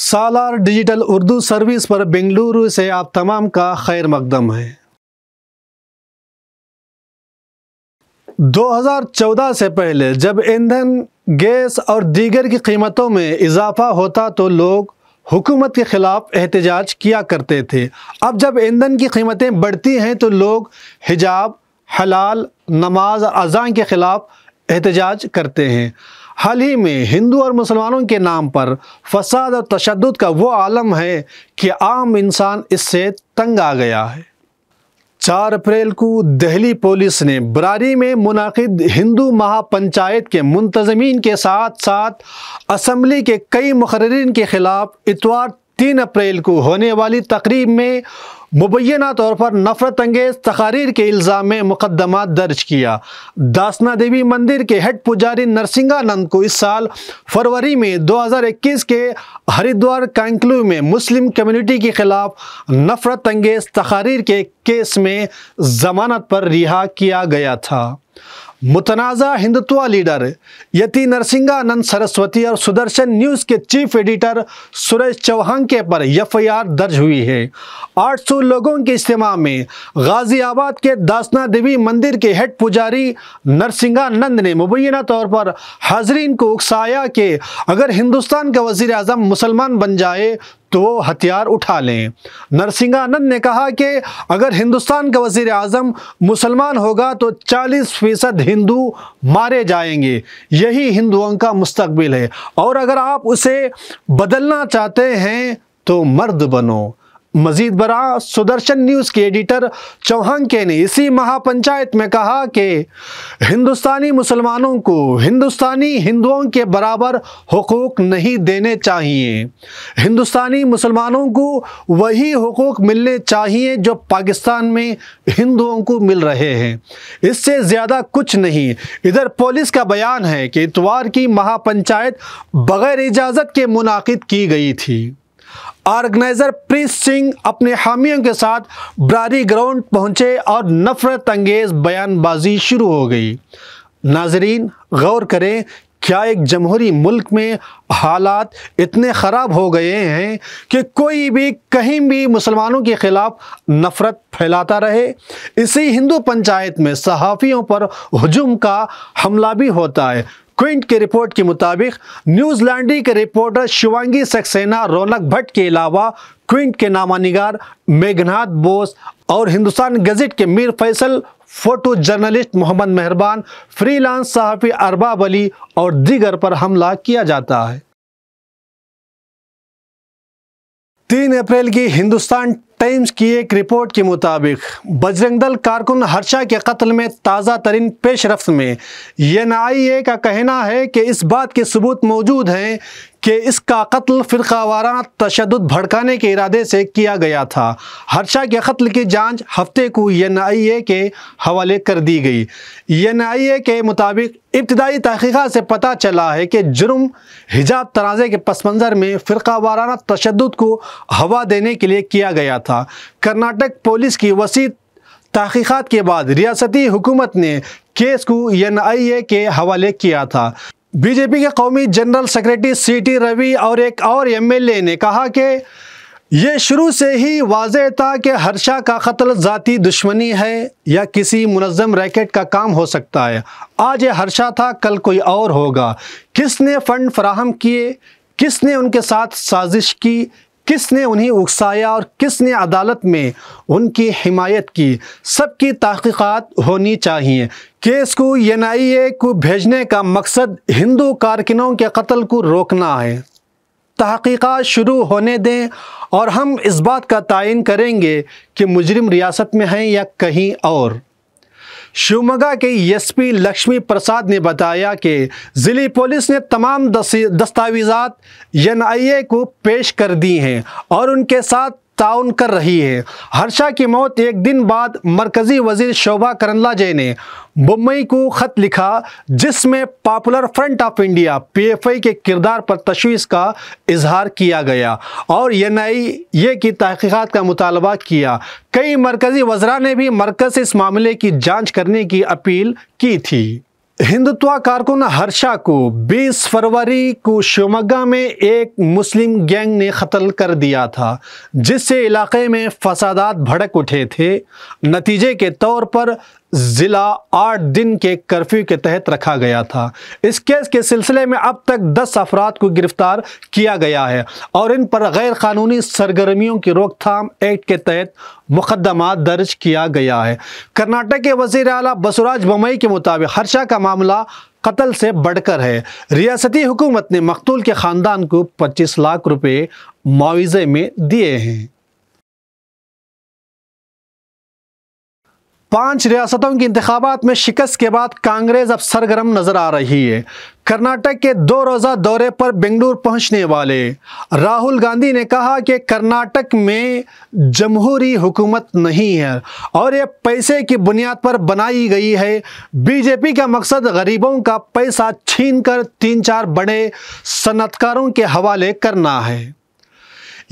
सालार digital Urdu service पर बेंगलुरु से आप तमाम का खैर मकदम है 2014 से पहले जब ईंधन गैस और दीगर की कीमतों में इजाफा होता तो लोग हुकूमत के ख़िलाफ़ एहतजाज किया करते थे अब जब ईंधन की कीमतें बढ़ती हैं तो लोग हिजाब हलाल नमाज अजान के ख़िलाफ़ एहतजाज करते हैं हाल ही में हिंदू और मुसलमानों के नाम पर फसाद और तशद का वो आलम है कि आम इंसान इससे तंग आ गया है चार अप्रैल को दिल्ली पुलिस ने बरारी में मुनद हिंदू महापंचायत के मुंतजमीन के साथ साथ असम्बली के कई मुकर्रीन के ख़िलाफ़ इतवार तीन अप्रैल को होने वाली तकरीब में मुबैना तौर पर नफरत अंगेज तकारीर के इल्ज़ाम में मुकदमा दर्ज किया दासना देवी मंदिर के हेड पुजारी नरसिंगानंद को इस साल फरवरी में 2021 के हरिद्वार कैंकलू में मुस्लिम कम्युनिटी के खिलाफ नफरत अंगेज तकारीर के केस में जमानत पर रिहा किया गया था मुतनाज़ा हिंदुत्वा लीडर यति नरसिंगानंद सरस्वती और सुदर्शन न्यूज़ के चीफ एडिटर सुरेश चौहान के पर एफआईआर दर्ज हुई है 800 लोगों के इज्तम में गाज़ियाबाद के दासना देवी मंदिर के हेड पुजारी नरसिंगानंद ने मुबैना तौर पर हाजरीन को उकसाया कि अगर हिंदुस्तान का वजीर अजम मुसलमान बन जाए तो वो हथियार उठा लें नरसिंहानंद ने कहा कि अगर हिंदुस्तान का वजीर आज़म मुसलमान होगा तो 40 फीसद हिंदू मारे जाएंगे यही हिंदुओं का मुस्तबिल है और अगर आप उसे बदलना चाहते हैं तो मर्द बनो मजीद बरा सुदर्शन न्यूज़ के एडिटर चौहानके ने इसी महापंचायत में कहा कि हिंदुस्तानी मुसलमानों को हिंदुस्तानी हिंदुओं के बराबर हकूक़ नहीं देने चाहिए हिंदुस्तानी मुसलमानों को वही हकूक़ मिलने चाहिए जो पाकिस्तान में हिंदुओं को मिल रहे हैं इससे ज़्यादा कुछ नहीं इधर पुलिस का बयान है कि इतवार की महापंचायत बग़ैर इजाज़त के मुनद की गई थी ऑर्गेनाइजर प्रीत सिंह अपने हामियों के साथ ब्रारी ग्राउंड पहुंचे और नफरत अंगेज बयानबाजी शुरू हो गई नाजरीन गौर करें क्या एक जमहूरी मुल्क में हालात इतने ख़राब हो गए हैं कि कोई भी कहीं भी मुसलमानों के ख़िलाफ़ नफ़रत फैलाता रहे इसी हिंदू पंचायत में सहाफ़ियों पर हजूम का हमला भी होता है क्विंट की रिपोर्ट के मुताबिक न्यूजीलैंडी के रिपोर्टर शिवांगी सक्सेना रौनक भट्ट के अलावा क्विंट के नामा निगार मेघनाथ बोस और हिंदुस्तान गजट के Mir Faisal photo journalist Mohammad Meharban freelance सहाफ़ी अरबाब अली और दीगर पर हमला किया जाता है तीन अप्रैल की हिंदुस्तान टाइम्स की एक रिपोर्ट के मुताबिक बजरंग दल कारकुन हर्षा के कत्ल में ताज़ा तरीन पेश रफ्त में एन आई ए का कहना है कि इस बात के सबूत मौजूद हैं कि इसका कत्ल फिर वाराना तशद भड़काने के इरादे से किया गया था हर्षा के कत्ल की जांच हफ्ते को एन आई ए के हवाले कर दी गई एन आई ए के मुताबिक इब्तदाई तहकीक़ा से पता चला है कि जुर्म हिजाब तनाज़े के पस मंज़र में फिर वाराना तशद को हवा देने के लिए किया गया था था कर्नाटक पुलिस की वसी तहकीक़ात के बाद रियासती हुकूमत ने केस को एन आई ए के हवाले किया था बीजेपी के कौमी general secretary C T Ravi और एक और एम एल ए ने कहा कि ये शुरू से ही वाज था कि हर्षा का कत्ल ज़ाती दुश्मनी है या किसी मुनज़म रैकेट का काम हो सकता है आज ये हर्षा था कल कोई और होगा किसने फ़ंड फ्राहम किए किसने उनके साथ साजिश की किसने उन्हें उकसाया और किसने अदालत में उनकी हिमायत की सबकी तहकीक़ात होनी चाहिए केस को एन आई ए को भेजने का मकसद हिंदू कारकनों के कत्ल को रोकना है तहकीक़ात शुरू होने दें और हम इस बात का तयन करेंगे कि मुजरिम रियासत में हैं या कहीं और शिवमोगा के एसपी लक्ष्मी प्रसाद ने बताया कि ज़िले पुलिस ने तमाम दस्तावेजात एन को पेश कर दी हैं और उनके साथ ताउन कर रही है हर्षा की मौत एक दिन बाद मरकज़ी वजीर शोभा करनला जय ने मुंबई को ख़त लिखा जिसमें popular front of India PFI के किरदार पर तशवीश का इजहार किया गया और एन आई ए की तहकीक़ात का मुतालबा किया कई मरकज़ी वजरा ने भी मरकज़ इस मामले की जाँच करने की अपील की थी हिंदुत्व कारकुन हर्षा को 20 फरवरी को शिवमोगा में एक मुस्लिम गैंग ने कत्ल कर दिया था जिससे इलाके में फसादात भड़क उठे थे नतीजे के तौर पर ज़िला आठ दिन के कर्फ्यू के तहत रखा गया था इस केस के सिलसिले में अब तक दस अफराद को गिरफ्तार किया गया है और इन पर गैर कानूनी सरगर्मियों की रोकथाम एक्ट के तहत मुकदमा दर्ज किया गया है कर्नाटक के वजीर अला बसराज बमई के मुताबिक हर्षा का मामला कत्ल से बढ़कर है रियासती हुकूमत ने मकतूल के ख़ानदान को पच्चीस लाख रुपये मुआवजे में दिए हैं पांच रियासतों के इंतबात में शिकस्त के बाद कांग्रेस अब सरगर्म नजर आ रही है कर्नाटक के दो रोज़ा दौरे पर बेंगलुरु पहुंचने वाले राहुल गांधी ने कहा कि कर्नाटक में जमहूरी हुकूमत नहीं है और ये पैसे की बुनियाद पर बनाई गई है बीजेपी का मकसद गरीबों का पैसा छीन कर तीन चार बड़े सनतकारों के हवाले करना है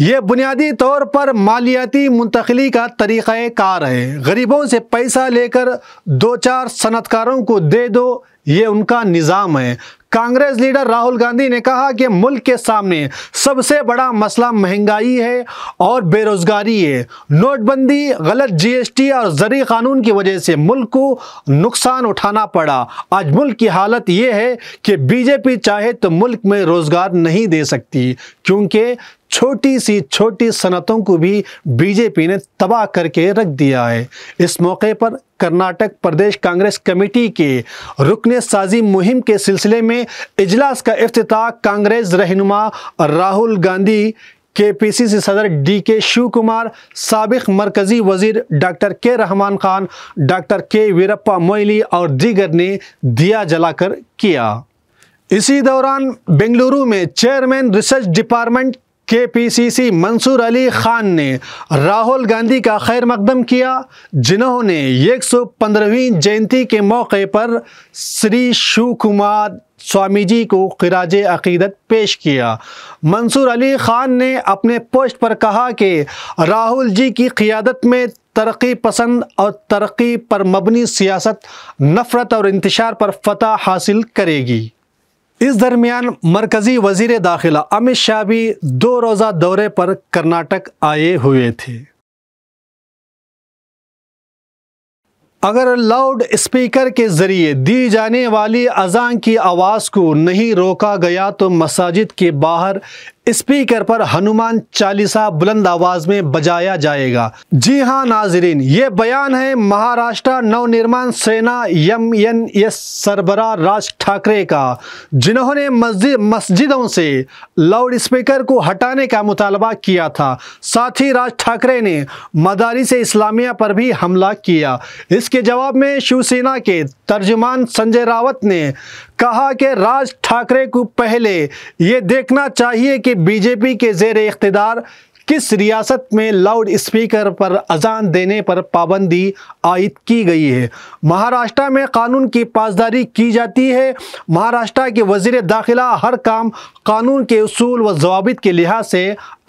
ये बुनियादी तौर पर मालियाती मुंतकली का तरीक़ा कार है गरीबों से पैसा लेकर दो चार सनतकारों को दे दो ये उनका निज़ाम है कांग्रेस लीडर राहुल गांधी ने कहा कि मुल्क के सामने सबसे बड़ा मसला महंगाई है और बेरोज़गारी है नोटबंदी गलत जीएसटी और जरी कानून की वजह से मुल्क को नुकसान उठाना पड़ा आज मुल्क की हालत ये है कि बीजेपी चाहे तो मुल्क में रोज़गार नहीं दे सकती क्योंकि छोटी सी छोटी सनतों को भी बीजेपी ने तबाह करके रख दिया है इस मौके पर कर्नाटक प्रदेश कांग्रेस कमेटी के रुकने साजी मुहिम के सिलसिले में इजलास का अफ्ताह कांग्रेस रहनुमा राहुल गांधी के पी सी सी सदर डी के शिव कुमार सबक मरकज़ी वजीर डॉक्टर के रहमान खान डॉक्टर के वीरप्पा मोइली और दीगर ने दिया जलाकर किया इसी दौरान बेंगलुरु में chairman research department K P C C Mansoor Ali Khan ने राहुल गांधी का खैर मकदम किया जिन्होंने एक सौ पंद्रहवीं जयंती के मौके पर श्री शिव कुमार स्वामी जी को खराज अकीदत पेश किया मंसूर अली ख़ान ने अपने पोस्ट पर कहा कि राहुल जी की क़ियादत में तरक्की पसंद और तरक्की पर मबनी सियासत नफ़रत और इंतशार पर फतह हासिल करेगी इस दरमियान मरकज़ी वजीर दाखिला अमित शाह भी दो रोज़ा दौरे पर कर्नाटक आए हुए थे अगर लाउड स्पीकर के ज़रिए दी जाने वाली अजान की आवाज़ को नहीं रोका गया तो मसाजिद के बाहर स्पीकर पर हनुमान चालीसा बुलंद आवाज में बजाया जाएगा जी हाँ नाजरीन ये बयान है Maharashtra Navnirman Sena M N S सरबरा राज ठाकरे का जिन्होंने मस्जिद मस्जिदों से लाउड स्पीकर को हटाने का मुतालबा किया था साथ ही राज ठाकरे ने मदारी से इस्लामिया पर भी हमला किया इसके जवाब में शिवसेना के तर्जुमान संजय रावत ने कहा कि राज ठाकरे को पहले ये देखना चाहिए कि बीजेपी के जेर इकतदार किस रियासत में लाउड स्पीकर पर अजान देने पर पाबंदी आयद की गई है महाराष्ट्र में कानून की पासदारी की जाती है महाराष्ट्र के वजीर दाखिला हर काम कानून के असूल व जवाब के लिहाज से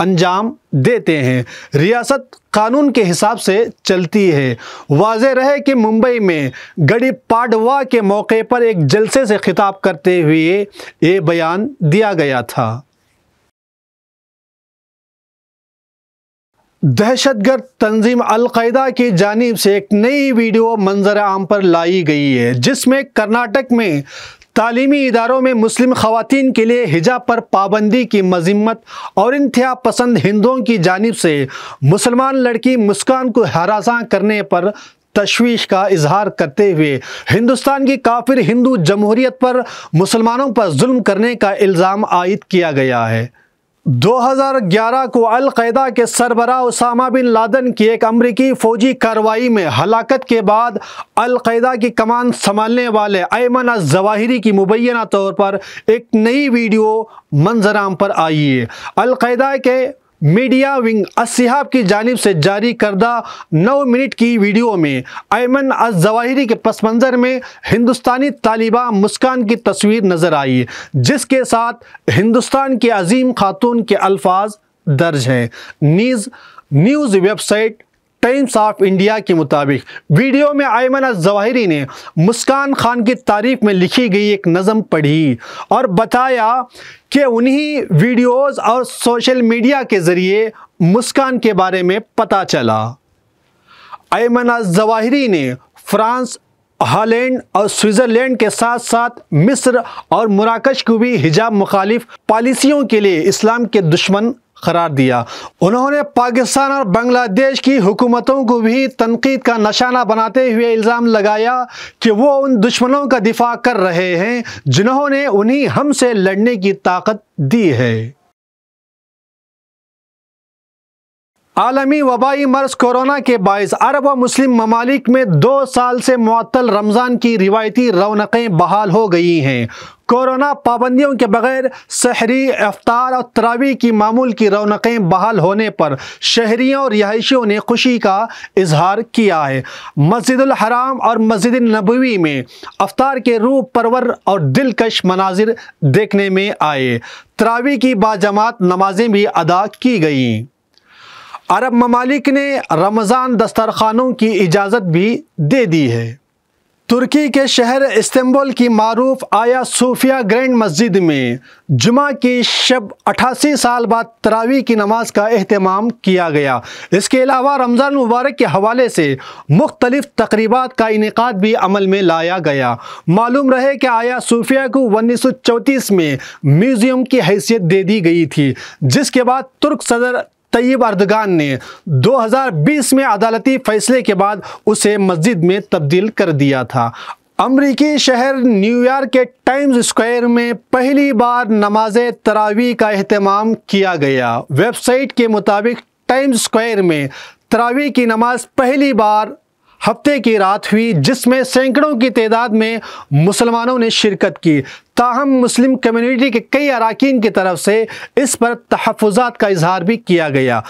अंजाम देते हैं रियासत कानून के हिसाब से चलती है वाज रहे कि मुंबई में गड़ी पाडवा के मौके पर एक जलसे से खिताब करते हुए ये बयान दिया गया था दहशतगर्द तंजीम अलकायदा की जानब से एक नई वीडियो मंजर आम पर लाई गई है जिसमें कर्नाटक में तालीमी इदारों में मुस्लिम खातन के लिए हिजाब पर पाबंदी की मजम्मत और इंतहा पसंद हिंदुओं की जानब से मुसलमान लड़की मुस्कान को हरासा करने पर तशवीश का इजहार करते हुए हिंदुस्तान की काफिर हिंदू जमहूरियत पर मुसलमानों पर जुल्म करने का इल्ज़ाम आयद किया गया है 2011 को अलकैदा के सरबरा उसामा बिन लादन की एक अमरीकी फ़ौजी कार्रवाई में हलाकत के बाद अलकायदा की कमान संभालने वाले ऐमन जवाहिरी की मुबैना तौर पर एक नई वीडियो मंजराम पर आई है अलकायदा के मीडिया विंग असिहाब की जानब से जारी करदा नौ मिनट की वीडियो में ऐमन अजवाहिरी के पस मंज़र में हिंदुस्तानी तालिबा मुस्कान की तस्वीर नज़र आई जिसके साथ हिंदुस्तान की अजीम खातून के अल्फाज दर्ज हैं नीज़ news website Times of India के मुताबिक वीडियो में आयमन जवाहिरी ने मुस्कान खान की तारीफ में लिखी गई एक नज़म पढ़ी और बताया कि उन्हीं वीडियोस और सोशल मीडिया के ज़रिए मुस्कान के बारे में पता चला आयमन जवाहरी ने फ्रांस हॉलैंड और स्विट्ज़रलैंड के साथ साथ मिस्र और मुराकश को भी हिजाब मुखालिफ पॉलिसियों के लिए इस्लाम के दुश्मन करार दिया उन्होंने पाकिस्तान और बांग्लादेश की हुकूमतों को भी तनकीद का निशाना बनाते हुए इल्ज़ाम लगाया कि वो उन दुश्मनों का दिफा कर रहे हैं जिन्होंने उन्हीं हमसे लड़ने की ताकत दी है आलमी वबाई मर्ज कोरोना के बायस अरब व मुस्लिम ममालिक में दो साल से मअतल रमज़ान की रिवायती रौनकें बहाल हो गई हैं कोरोना पाबंदियों के बगैर शहरी अफ्तार और तरावी की मामूल की रौनकें बहाल होने पर शहरीों और रिहायशियों ने खुशी का इजहार किया है मस्जिद हराम और मस्जिद नबवी में अफ्तार के रूप परवर और दिलकश मनाजिर देखने में आए तरावी की बाजमात नमाजें भी अदा की गईं अरब ममालिक ने रमज़ान दस्तरखानों की इजाज़त भी दे दी है तुर्की के शहर इस्तेंबुल की मरूफ आया सूफिया ग्रैंड मस्जिद में जुमा की शब 88 साल बाद तरावी की नमाज का अहतमाम किया गया इसके अलावा रमज़ान मुबारक के हवाले से मुख्तलिफ तकरीबा का इनका भी अमल में लाया गया मालूम रहे कि आया सूफिया को उन्नीस में म्यूज़ियम की हैसियत दे दी गई थी जिसके बाद तुर्क सदर तय्यब अर्दगान ने 2020 में अदालती फैसले के बाद उसे मस्जिद में तब्दील कर दिया था अमरीकी शहर न्यूयॉर्क के टाइम्स स्क्वायर में पहली बार नमाज तरावी का अहतमाम किया गया वेबसाइट के मुताबिक टाइम्स स्क्वायर में तरावी की नमाज पहली बार हफ्ते की रात हुई जिसमें सैकड़ों की तादाद में मुसलमानों ने शिरकत की ताहम मुस्लिम कम्युनिटी के कई अरकान की तरफ से इस पर तहफात का इजहार भी किया गया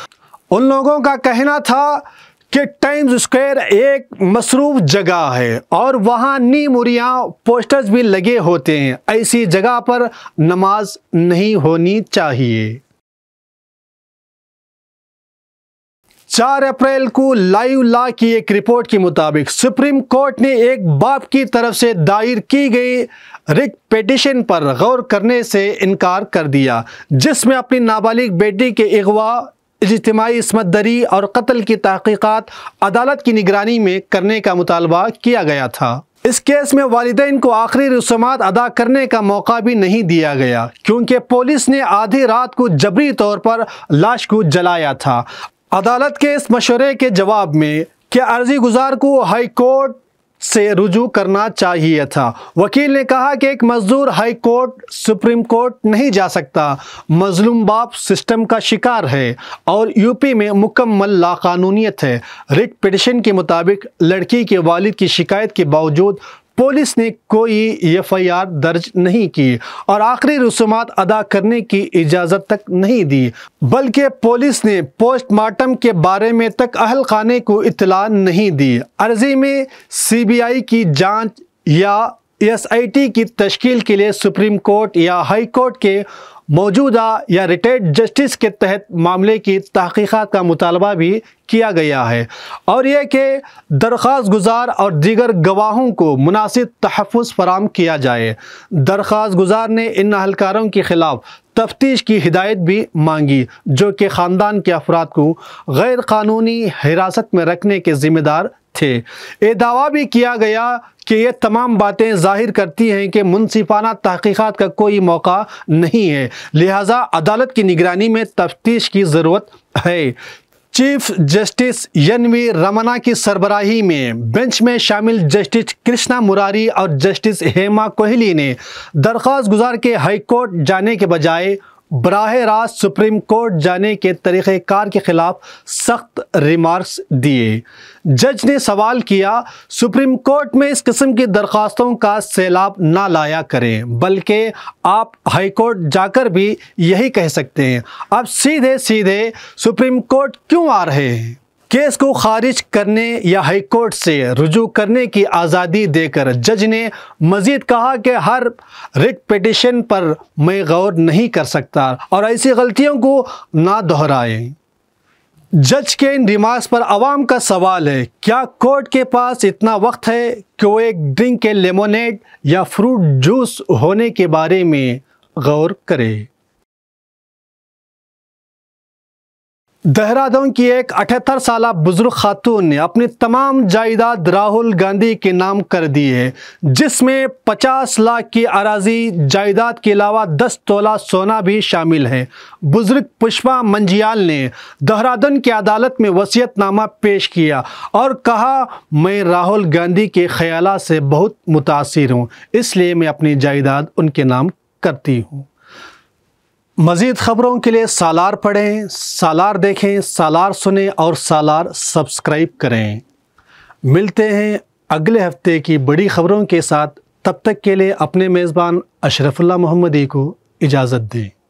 उन लोगों का कहना था कि टाइम्स स्क्वायर एक मसरूफ जगह है और वहाँ नी मुरियाँ पोस्टर्स भी लगे होते हैं ऐसी जगह पर नमाज नहीं होनी चाहिए चार अप्रैल को लाइव ला की एक रिपोर्ट के मुताबिक सुप्रीम कोर्ट ने एक बाप की तरफ से दायर की गई रिक पिटिशन पर गौर करने से इनकार कर दिया जिसमें अपनी नाबालिग बेटी के अगवा इजतमाही दरी और कत्ल की तहकीकत अदालत की निगरानी में करने का मुतालबा किया गया था इस केस में वालदेन को आखिरी रसूमात अदा करने का मौका भी नहीं दिया गया क्योंकि पुलिस ने आधी रात को जबरी तौर पर लाश को जलाया था अदालत के इस मशवरे के जवाब में क्या अर्जी गुजार को हाई कोर्ट से रुजू करना चाहिए था वकील ने कहा कि एक मजदूर हाई कोर्ट सुप्रीम कोर्ट नहीं जा सकता मजलूम बाप सिस्टम का शिकार है और यूपी में मुकम्मल लाकानूनीत है रिट पिटिशन के मुताबिक लड़की के वालिद की शिकायत के बावजूद पुलिस ने कोई एफआईआर दर्ज नहीं की और आखिरी रसूमात अदा करने की इजाज़त तक नहीं दी बल्कि पुलिस ने पोस्टमार्टम के बारे में तक अहल खाने को इतला नहीं दी अर्जी में सीबीआई की जांच या एसआईटी की तश्कील के लिए सुप्रीम कोर्ट या हाई कोर्ट के मौजूदा या रिटायर्ड जस्टिस के तहत मामले की तहकीक़ात का मुतालबा भी किया गया है और यह कि दरख्वास गुजार और दीगर गवाहों को मुनासिब तहफ़ फराम किया जाए दरख्वास गुजार ने इन अहलकारों के ख़िलाफ़ तफ्तीश की हिदायत भी मांगी जो कि ख़ानदान के अफराद को गैर कानूनी हिरासत में रखने के ज़िम्मेदार थे ये दावा भी किया गया कि ये तमाम बातें जाहिर करती हैं कि मुनसिफाना तहकीक़ात का कोई मौका नहीं है लिहाजा अदालत की निगरानी में तफ्तीश की ज़रूरत है chief justice N V Ramana की सरबराही में बेंच में शामिल जस्टिस कृष्णा मुरारी और जस्टिस हेमा कोहली ने दरख्वास्त गुजार के हाईकोर्ट जाने के बजाय बराह रास्त सुप्रीम कोर्ट जाने के तरीक़ार के ख़िलाफ़ सख्त रिमार्क्स दिए जज ने सवाल किया सुप्रीम कोर्ट में इस किस्म की दरख्वास्तों का सैलाब ना लाया करें बल्कि आप हाई कोर्ट जाकर भी यही कह सकते हैं अब सीधे सीधे सुप्रीम कोर्ट क्यों आ रहे हैं केस को खारिज करने या हाईकोर्ट से रुजू करने की आज़ादी देकर जज ने मजीद कहा कि हर रिट पटिशन पर मैं गौर नहीं कर सकता और ऐसी गलतियों को ना दोहराए जज के इन रिमार्क्स पर आवाम का सवाल है क्या कोर्ट के पास इतना वक्त है कि वो एक ड्रिंक के लेमोनेड या फ्रूट जूस होने के बारे में गौर करे देहरादून की एक अठहत्तर साल बुजुर्ग खातून ने अपनी तमाम जायदाद राहुल गांधी के नाम कर दी है जिसमें 50 लाख की अराजी जायदाद के अलावा 10 तोला सोना भी शामिल है बुजुर्ग पुष्पा मंजियाल ने देहरादून की अदालत में वसीयतनामा पेश किया और कहा मैं राहुल गांधी के ख्याल से बहुत मुतासर हूँ इसलिए मैं अपनी जायदाद उनके नाम करती हूँ मज़ीद ख़बरों के लिए सालार पढ़ें सालार देखें सालार सुने और सालार सब्सक्राइब करें मिलते हैं अगले हफ्ते की बड़ी ख़बरों के साथ तब तक के लिए अपने मेज़बान अशरफुल्ला मोहम्मदी को इजाज़त दें